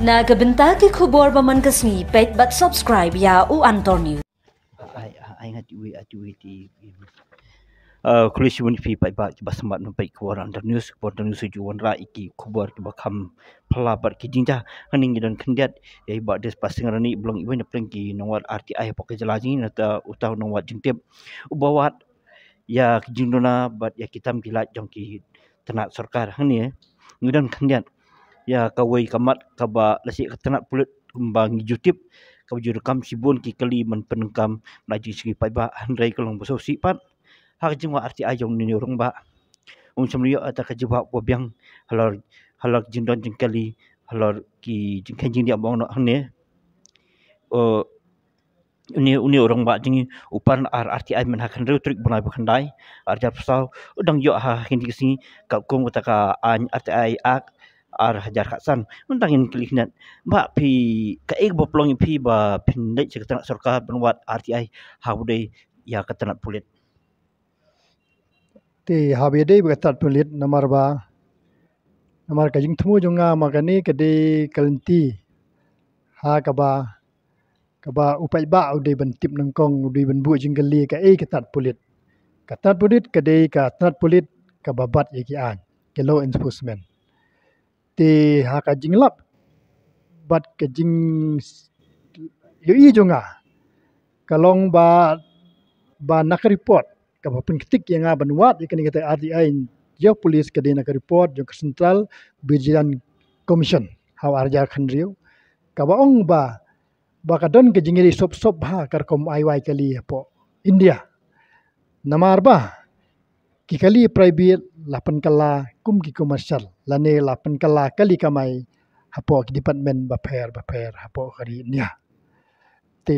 Na kabinta ki kubor baman kasmi pet bat subscribe ya u Antonio. Ai ai ngati we ati we ti. Ah uh, kulish mun fi pet bat ki basmat no pet kubor news, kubor Antonio suju wan ra iki kubor ki bakam pelabar ki jinja hening kan dan kendiat ya ibat des pasing rani belum ibu ne pelengki nawat RTI pakai jelas ini nata utau nawat jintip ubawat ya kijingdona bat ya kitam gilat lah jongki tenat sorkar hening kan ya. Ngudan kendiat ya kawai kamat kaba lasik ketenat pulut kembang jutip kau jadi rekam si bun ki keli men penengkam laju segi pai ba andrei kelong boso si hak jingwa arti ajong ni urang ba um semriyo ata ka jibak ko biang halor halor jindon jing keli halor ki jing kan jing dia bong no hne o ni uni oh, urang ba jing upan ar arti ai men hakan rutrik bona ba kandai arja pasau udang yo ha hindi kesi ka kum ka an arti ai ak ar hajar kat san untang in klik ba pi ka ek bo plong pi ba pin dai che ketan sarka benwat rti ha bu dai ya ketan pulit te ha bi dai ketan pulit nomor ba nomor ka jing thmu jung nga ma ka ni ka dai kalanti ha ka ba ka ba upai ba u dai ban tip nang kong u dai ban bu jing gali ka ek ketan pulit ketan pulit ka dai ka ketan pulit ka babat yakian kelo enforcement te ha ka jing lap bat ke jing yu i jonga ah. kalong ba ba nak report ka ba pun ketik yang a ah benuat ikan kata RDI jo polis ke dina ka report jo sentral bijilan commission ha arja khan riu ka ba ong ba ba ka don ke jingiri sop sop ha kar kom iy ke li ya, po india namar ba ki kali private lapan kala kum ki commercial la ne la pen kala kali kamai hapo ki department ba pher ba pher hapo kari nya te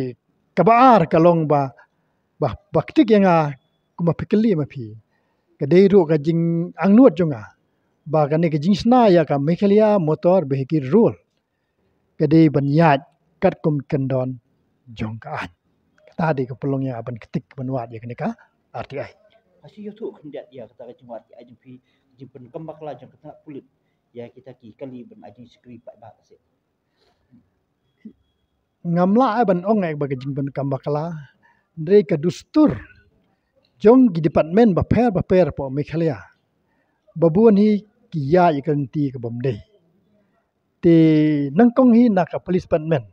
kalong ba ba baktik yang kuma pikli ma phi ka angnuat jonga ba ka ne sna ya ka mekhlia ya, motor behikir rule ka dei kat kum kendon jong ka an ta de ka pelong ya ban ketik ban wat ya ka ne di pun kembak lajang ketengah pulut ya kita ki kali ben ajing sekri pak bak se ngamla eh, ban ong ek eh, bagi jing ben kembak la dre ka dustur jong gi departmen ba per ba per po mekhalia babuan hi ki ya ikan ya ti ke bom dei te nang kong hi nak ka police department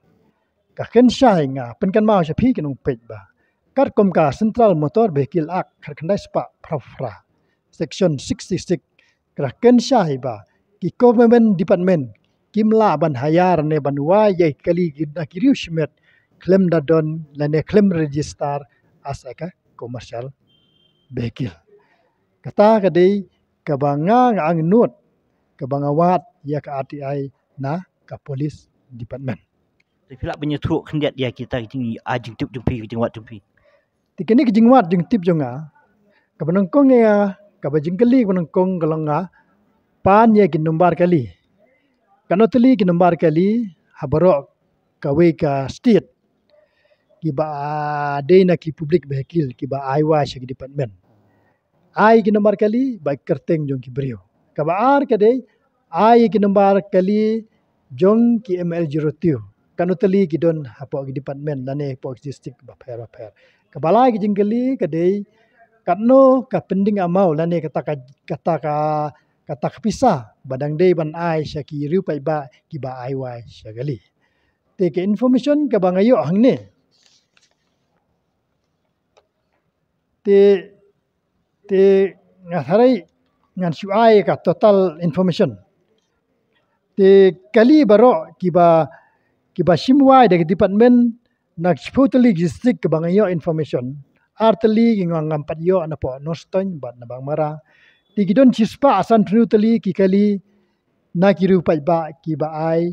ka ken shai nga pen kan mau shapi ke nong pet ba kar kom ka central motor vehicle act khar khandai spa phra phra section 66 kraken shai ba ki government department kimla ban hayar ne ban wa ye kali gidna kiriu shmet klem da don la ne klem register asaka commercial vehicle. kata kade kabanga ang nut kabangawat ya ka ati ai na ka police department te pila bunyi truk khndiat dia kita ah, jing ajing tip jung pi jing wat jung pi te kene jing wat jung tip jung a kabanang kong ya กับจิงกลีกันกงกลงปานยกินนุมบาร์กลีกันอตลีกินนุมบาร์กลีฮับรอกกเวกาสตีดกีบาเดนักกีพบลิกเบกิลกีบาไอวาชกีดิปันเมนไอกินนุมบาร์กลีบายกระเตงจงกีบริโอกับอาร์กเดย์ไอกินนุมบาร์กลีจงกีเอ็มเอลจิโรติโอกันอตลีกีดอนฮับปอกีดิปันเมนนั่นเองปอกซิสติกบัพเฮร์บัพเฮร์กับบาลายกีจิงกลีกเดย์ kano ka pending amau lani kata ka kata ka kata kepisah badang day ban ai sya ki riu pai ba ki ba ai wai sya gali te ke information ka bang ayo hang ni te te ngasarai ngan syu ai ka total information te kali baro ki ba ki ba simwai dari department nak sputali logistik ke bang ayo information artali gi ngang ngam pat yo na po no stoin bat na bang mara ti gi don chispa asan thru tali ki kali na ki ru pa ba ki ba ai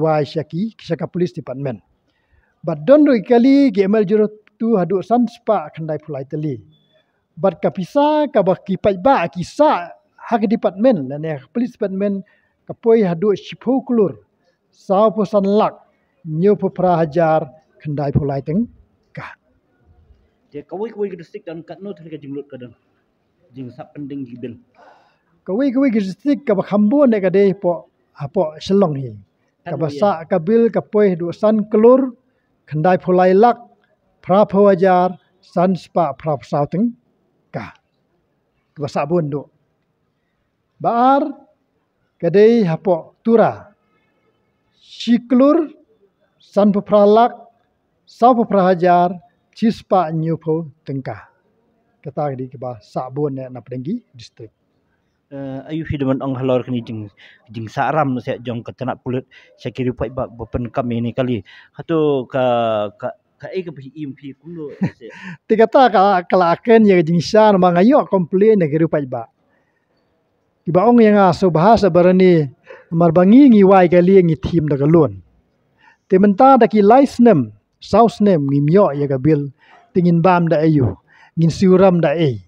wa shaki ki police department bat don ru kali gi ml 02 hadu san spa khandai phulai tali bat kapisa ka ba ki pa ba ki sa hak department na ne police department ka poi hadu shipho klur sa po san lak nyu po pra hajar khandai phulai teng dia kawai kawai gerisik dan kat no terlihat jenglut ke dan jing sap pending gibil kawai kawai gerisik ke bahambu ne ke deh po apo ah, selong hi ke basa ke bil ke poi du san kelur kendai pulai lak pra pawajar san spa pra sauting ka ke basa bun du baar ke deh apo ah, tura Siklur, san pepralak, sah peprahajar, Cispa Nyupo Tengkah. kita di kebah Sabun yang nak peringgi distrik. Uh, eh, ayuh hidupan orang halor kini jeng jeng saram saya jong kata nak pulut saya kiri pak bab bapen kami ini kali atau ka ka ka ai ke pi imp kulo tiga ta ka kelaken ya jeng sa nama ngayo komplain negeri pak ba iba ong yang aso bahasa berani marbangi ngiway kali ngi tim da kalon temen ta da ki laisnem saus nem ngi myo ya ga bil tingin bam da ayu ngin siuram da ei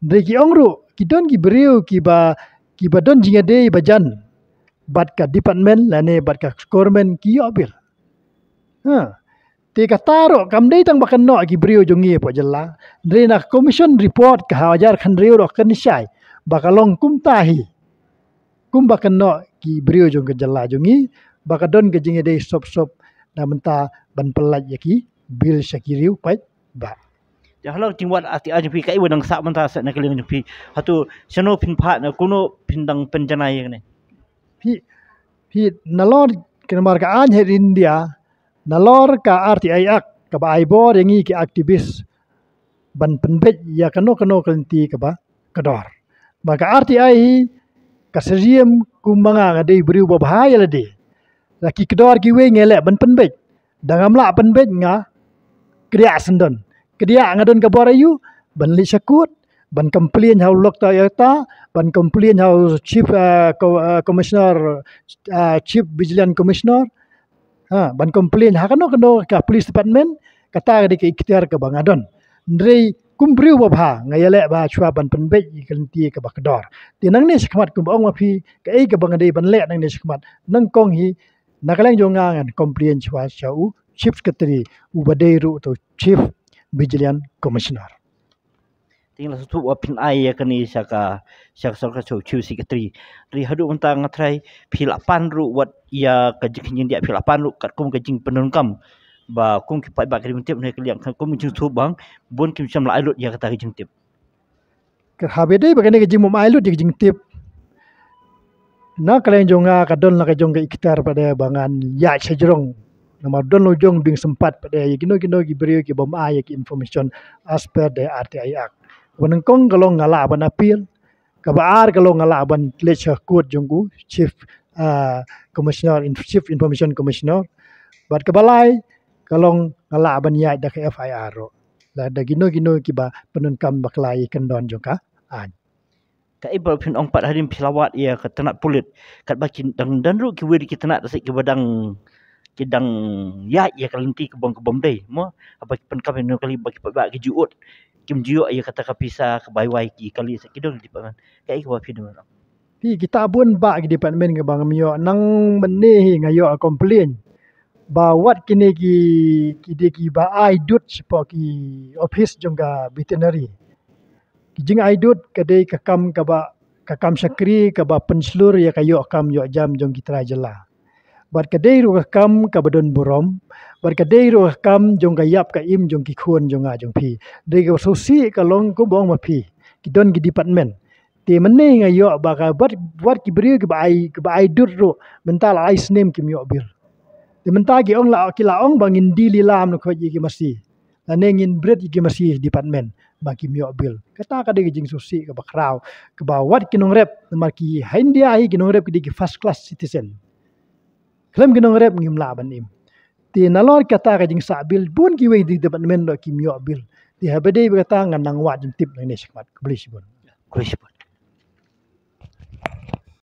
de ki ongru ki don ki breu ki ba ki ba don jinga dei ba jan bat ka department la ne bat ka scoreman ki yo bil ha te ka taro kam dei tang ba kan ki breu jo ngi po jella de na commission report ka hajar khan reu ro kan, kan shai ba ka long kum ta hi kum ba kan no ki breu jo ngi jella jo ngi ba ka don ke jinga dei sop sop na menta ban pelat yaki bil syakiriu pait ba ya halau tingwat ati aje pi kai wenang sa menta sa na keling pi hatu seno pin pha na kuno pindang penjana yang ne pi pi nalor kenamar ka anje india nalor ka arti ayak ka ba aibor yang ki aktivis ban penbet ya kano kano kenti ka ba kedor maka arti ai kasriem kumanga ngadei beriu bahaya lede Laki kedor kiwi ngelak ben penbek. Dalam lak penbek nga kedia sendon. Kedia ngadon ke buar ayu ben li syakut. Ben komplian hau lok ta yata. Ben komplian hau chief eh, eh, commissioner, eh, chief vigilant commissioner. Ha, ben komplian hau kano kano ke police department. Kata di ke ikhtiar ke bang adon. Ndri kumpriu bapa ha, ngayalek bapa cua ban penbek ikhenti ke bakedor. Tinang ni sekemat kumpa ong wapi ke ke bang adai ban lek nang ni sekemat. Nang kong hi na kalang jong ang complaint wa u chief secretary u bade ru to chief vigilant commissioner Tinggal lah satu wapin opin ai ya kani sha ka sha sa chief secretary ri hadu unta ang try phil apan ru wat ya ka jing dia phil apan ru kat kum ka jing kam ba kum ki pai ba kri mentip ne kliang kan kum jing tu bang bun kim sham la alut ia kata jing tip ke bagai ba kani ka jing mum alut jing na kaleng jonga ka don la ka jong ka pada bangan ya sejrong nama don lo jong bing sempat pada ya kino kino ki beri ki bom ai ki information as per de RTI ak wanang kong galong ngala ban apil ka ba ar galong ngala ban lecha kuat jong chief uh, commissioner in chief information commissioner bat ka balai galong ngala ban ya da ka FIR ro la da kino kino ki ba penun kam baklai kendon jong ka ai Kat ibar pun orang empat hari pilawat ia ya, ke tenat pulit. Kat baki dan dan ruk kiwi di kita nak ke badang kedang ya ya, kalau nanti ke bom dei. Mo apa pen kami nak kali bagi pak bagi juut. Kim jio, ia kata ke pisa ke baiwai ki kali sik kidul di pak. Kat ibar pun dulu. Ti kita pun ba di departmen ke bang miyo nang menih ngayo komplain. Bawat kini ki kidi ki ba aidut sipo ki office jongga veterinary. Jing aidut kedai kekam kaba kakam syakri kaba penslur ya kayu kam yo jam jong kita jela. Bar kedai ru kam kaba don burom, bar kedai ru kam jong kayap ka im jong kikun jong a jong pi. Dei ko susi ka long ko bong ma pi. Ki don gi department. Ti menai nga yo ba ka bar bar ki bri ki ba ki ba dur ru mental ice name kim yo bir. Di mentagi ong la ki la ong bangin dili lam no ko ji ki masih na nengin bread iki masih department bagi mio bil. Kata kada gi jing susi ke bakraw ke bawat kinong rep nomor ki hindia hi kinong rep kidi first class citizen. Klem kinong rep ngim laban im. Ti nalor kata ka jing sabil bun ki wei di department do ki miok bil. Ti habedi kata ngan nang wa jing tip na ne sekmat. Kebelis bun. Kebelis bun.